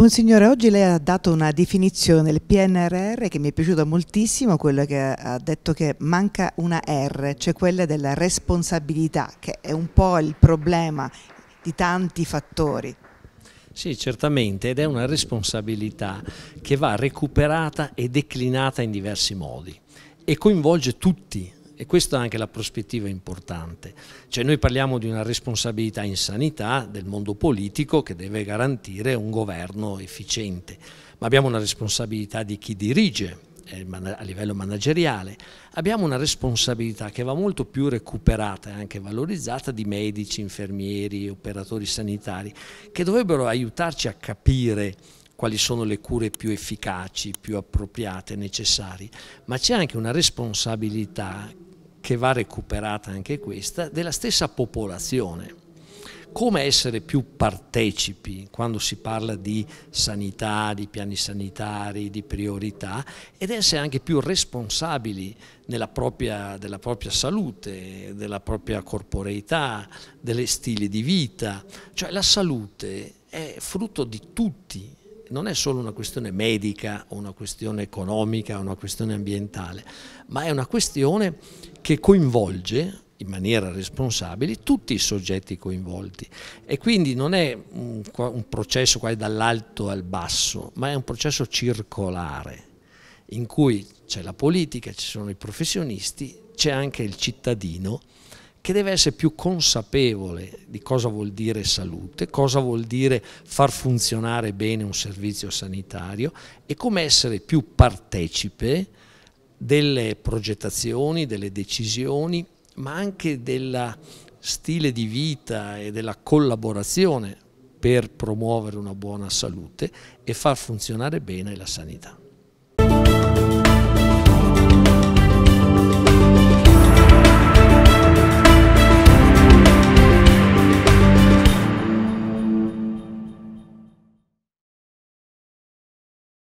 Monsignore, oggi lei ha dato una definizione del PNRR che mi è piaciuta moltissimo, quello che ha detto che manca una R, cioè quella della responsabilità, che è un po' il problema di tanti fattori. Sì, certamente, ed è una responsabilità che va recuperata e declinata in diversi modi e coinvolge tutti, e questa è anche la prospettiva importante. Cioè noi parliamo di una responsabilità in sanità del mondo politico che deve garantire un governo efficiente, ma abbiamo una responsabilità di chi dirige eh, a livello manageriale, abbiamo una responsabilità che va molto più recuperata e anche valorizzata di medici, infermieri, operatori sanitari, che dovrebbero aiutarci a capire quali sono le cure più efficaci, più appropriate, necessarie, ma c'è anche una responsabilità che va recuperata anche questa, della stessa popolazione. Come essere più partecipi quando si parla di sanità, di piani sanitari, di priorità ed essere anche più responsabili propria, della propria salute, della propria corporeità, delle stili di vita. Cioè la salute è frutto di tutti, non è solo una questione medica o una questione economica o una questione ambientale, ma è una questione che coinvolge in maniera responsabile tutti i soggetti coinvolti e quindi non è un, un processo quasi dall'alto al basso, ma è un processo circolare in cui c'è la politica, ci sono i professionisti, c'è anche il cittadino che deve essere più consapevole di cosa vuol dire salute, cosa vuol dire far funzionare bene un servizio sanitario e come essere più partecipe delle progettazioni, delle decisioni, ma anche del stile di vita e della collaborazione per promuovere una buona salute e far funzionare bene la sanità.